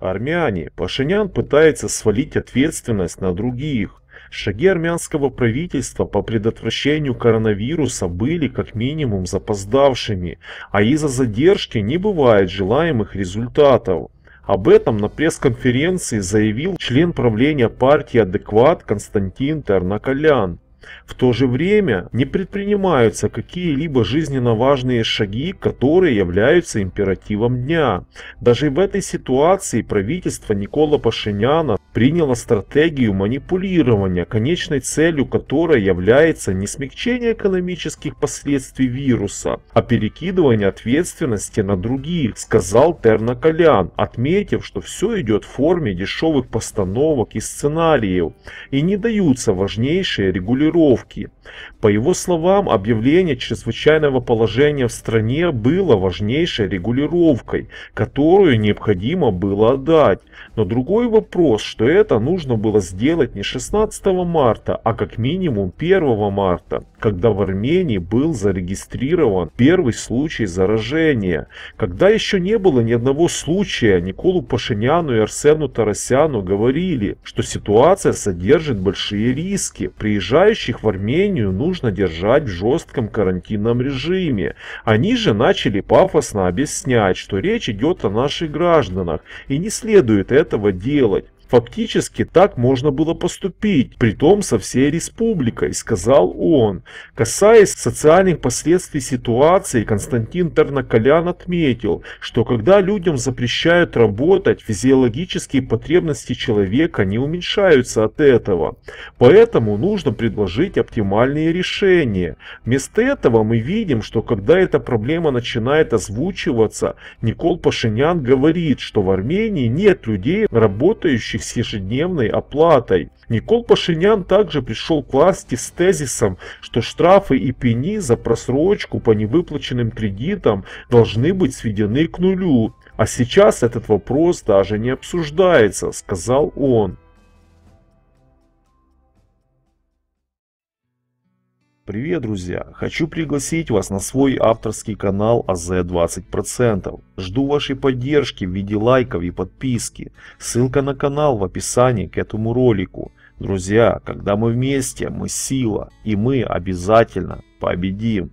Армяне. Пашинян пытается свалить ответственность на других. Шаги армянского правительства по предотвращению коронавируса были как минимум запоздавшими, а из-за задержки не бывает желаемых результатов. Об этом на пресс-конференции заявил член правления партии «Адекват» Константин Терноколян. В то же время не предпринимаются какие-либо жизненно важные шаги, которые являются императивом дня. Даже в этой ситуации правительство Никола Пашиняна приняло стратегию манипулирования, конечной целью которой является не смягчение экономических последствий вируса, а перекидывание ответственности на других, сказал Терноколян, отметив, что все идет в форме дешевых постановок и сценариев, и не даются важнейшие регулировки формулировки. По его словам, объявление чрезвычайного положения в стране было важнейшей регулировкой, которую необходимо было отдать. Но другой вопрос, что это нужно было сделать не 16 марта, а как минимум 1 марта, когда в Армении был зарегистрирован первый случай заражения, когда еще не было ни одного случая, Николу Пашиняну и Арсену Тарасяну говорили, что ситуация содержит большие риски. Приезжающие приезжающих в Армению нужно держать в жестком карантинном режиме. Они же начали пафосно объяснять, что речь идет о наших гражданах, и не следует этого делать. Фактически так можно было поступить, притом со всей республикой, сказал он. Касаясь социальных последствий ситуации, Константин Тарнаколян отметил, что когда людям запрещают работать, физиологические потребности человека не уменьшаются от этого. Поэтому нужно предложить оптимальные решения. Вместо этого мы видим, что когда эта проблема начинает озвучиваться, Никол Пашинян говорит, что в Армении нет людей, работающих работающих с ежедневной оплатой. Никол Пашинян также пришел к власти с тезисом, что штрафы и пени за просрочку по невыплаченным кредитам должны быть сведены к нулю. А сейчас этот вопрос даже не обсуждается, сказал он. Привет, друзья! Хочу пригласить вас на свой авторский канал АЗ 20%. Жду вашей поддержки в виде лайков и подписки. Ссылка на канал в описании к этому ролику. Друзья, когда мы вместе, мы сила, и мы обязательно победим.